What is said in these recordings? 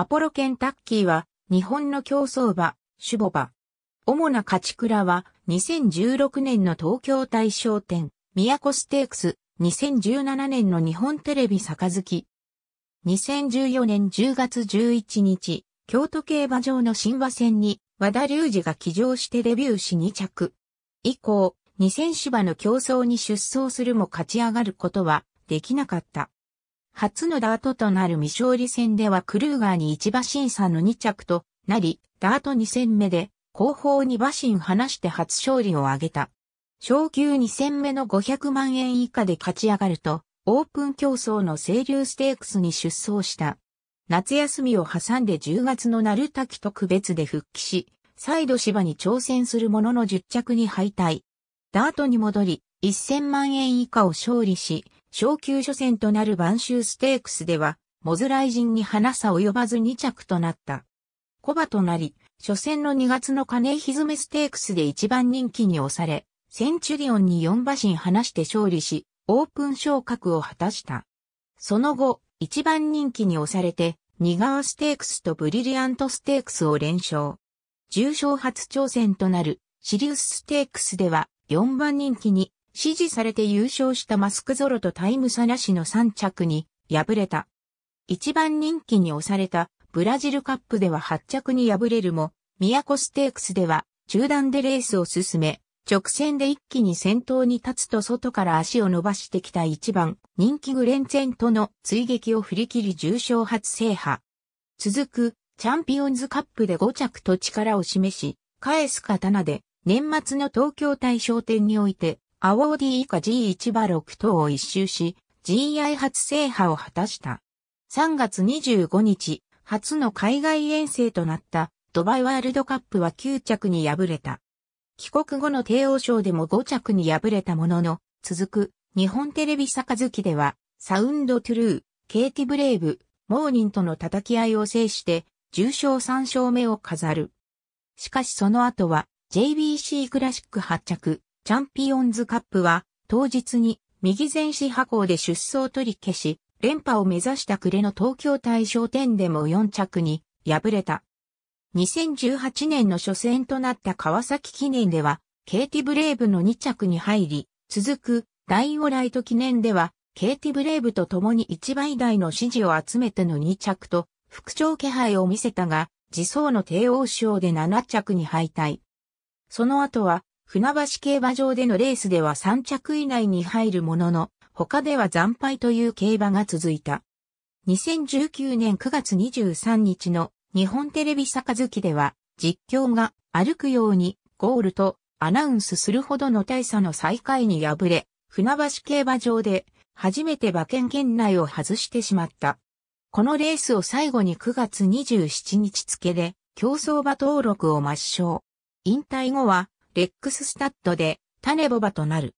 アポロケンタッキーは日本の競争馬、シュボ馬。主な勝ち倉は2016年の東京大賞宮古ステークス、2017年の日本テレビ杯。2014年10月11日、京都競馬場の新馬戦に和田隆二が騎乗してデビューし2着。以降、2000芝の競争に出走するも勝ち上がることはできなかった。初のダートとなる未勝利戦ではクルーガーに1馬身差の2着となり、ダート2戦目で後方2馬身離して初勝利を挙げた。昇級2戦目の500万円以下で勝ち上がると、オープン競争の清流ステークスに出走した。夏休みを挟んで10月の鳴滝と区別で復帰し、再度芝に挑戦するものの10着に敗退。ダートに戻り、1000万円以下を勝利し、小級初戦となる晩州ステークスでは、モズライ人に花さ及ばず2着となった。コバとなり、初戦の2月の金ひずめステークスで一番人気に押され、センチュリオンに4馬身離して勝利し、オープン昇格を果たした。その後、一番人気に押されて、ニガワステークスとブリリアントステークスを連勝。重賞初挑戦となるシリウスステークスでは4番人気に支持されて優勝したマスクゾロとタイムサなシの3着に敗れた。一番人気に押されたブラジルカップでは8着に敗れるも、都ステークスでは中断でレースを進め、直線で一気に先頭に立つと外から足を伸ばしてきた一番人気グレンツェンとの追撃を振り切り重賞初制覇。続くチャンピオンズカップで5着と力を示し、返す刀で年末の東京大賞典においてアウォーディ以下 G1 馬6頭を一周し、GI 初制覇を果たした。3月25日、初の海外遠征となったドバイワールドカップは9着に敗れた。帰国後の帝王賞でも5着に敗れたものの、続く日本テレビ杯では、サウンドトゥルー、ケイティブレイブ、モーニンとの叩き合いを制して、重賞3勝目を飾る。しかしその後は、JBC クラシック発着、チャンピオンズカップは、当日に右前四破校で出走取り消し、連覇を目指した暮れの東京大賞典でも4着に敗れた。2018年の初戦となった川崎記念では、ケイティブレイブの2着に入り、続くイオライト記念では、ケイティブレイブと共に1倍台の支持を集めての2着と、復調気配を見せたが、自走の帝王賞で7着に敗退。その後は、船橋競馬場でのレースでは3着以内に入るものの、他では惨敗という競馬が続いた。2019年9月23日の日本テレビ杯では、実況が歩くようにゴールとアナウンスするほどの大差の最下位に敗れ、船橋競馬場で初めて馬券圏内を外してしまった。このレースを最後に9月27日付で競走馬登録を抹消。引退後はレックススタッドで種ボバとなる。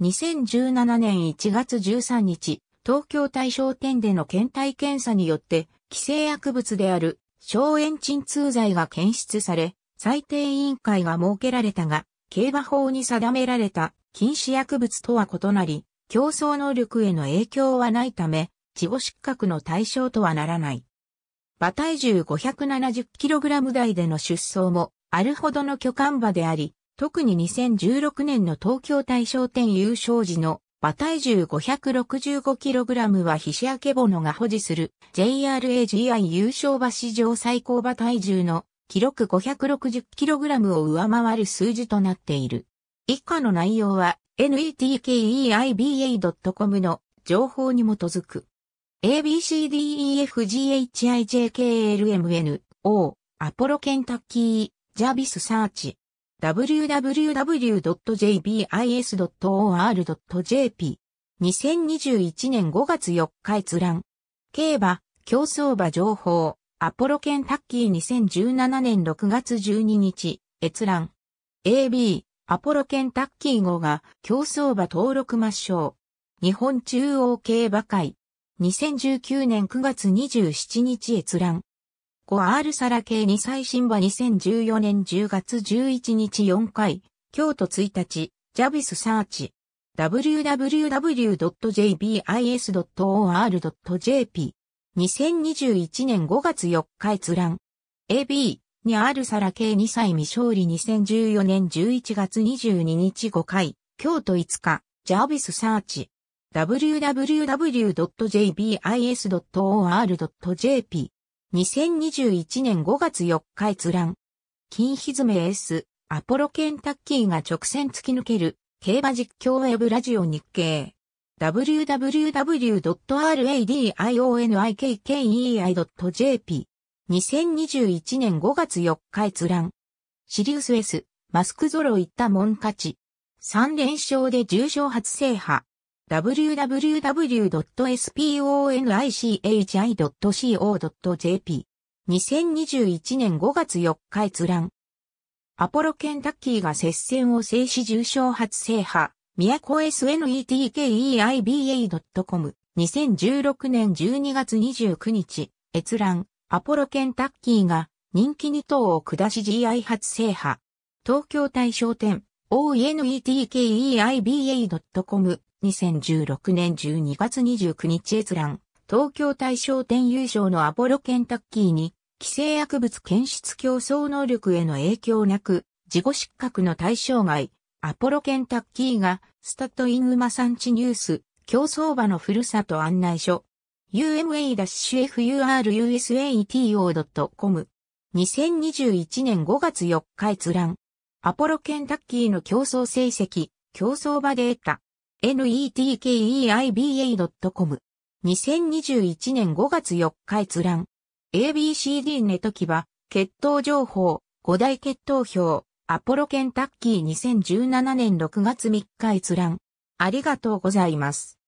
2017年1月13日、東京大商店での検体検査によって、規制薬物である消炎鎮痛剤が検出され、裁定委員会が設けられたが、競馬法に定められた禁止薬物とは異なり、競争能力への影響はないため、地己失格の対象とはならない。馬体重 570kg 台での出走も、あるほどの巨漢馬であり、特に2016年の東京大賞店優勝時の馬体重 565kg は菱明けぼのが保持する JRAGI 優勝馬史上最高馬体重の記録 560kg を上回る数字となっている。以下の内容は netkeiba.com の情報に基づく。abcdefghijklmno アポロケンタッキージャビスサーチ www.jbis.or.jp。2021年5月4日閲覧。競馬、競走馬情報、アポロケンタッキー2017年6月12日、閲覧。AB、アポロケンタッキー号が競走馬登録抹消。日本中央競馬会。2019年9月27日閲覧。5R サラ系2歳新馬2014年10月11日4回、京都1日、ジャビスサーチ。www.jbis.or.jp 2021年5月4日閲覧 AB にあるサラ系2歳未勝利2014年11月22日5回京都5日ジャービスサーチ www.jbis.or.jp 2021年5月4日閲覧。金ひずめ S、アポロケンタッキーが直線突き抜ける、競馬実況ウェブラジオ日経。www.radionikkei.jp 2021年5月4日閲覧。シリウス S、マスクゾロいったもん勝ち。3連勝で重賞初制覇。www.sponichi.co.jp。2021年5月4日閲覧。アポロケンタッキーが接戦を制し重賞初制覇。宮古 SNETKEIBA.com。2016年12月29日。閲覧。アポロケンタッキーが人気2頭を下し GI 初制覇。東京大商店。o n e t k e i b a c o m 2016年12月29日閲覧、東京大賞典優勝のアポロケンタッキーに、規制薬物検出競争能力への影響なく、自己失格の対象外、アポロケンタッキーが、スタッドイングマ産地ニュース、競走馬のふるさと案内所、uma-furusato.com2021 年5月4日閲覧。アポロケンタッキーの競争成績、競争場で得た。n e t k e i b a c o m 2021年5月4日閲覧。ABCD ネトキは、血統情報、5大血統表、アポロケンタッキー2017年6月3日閲覧。ありがとうございます。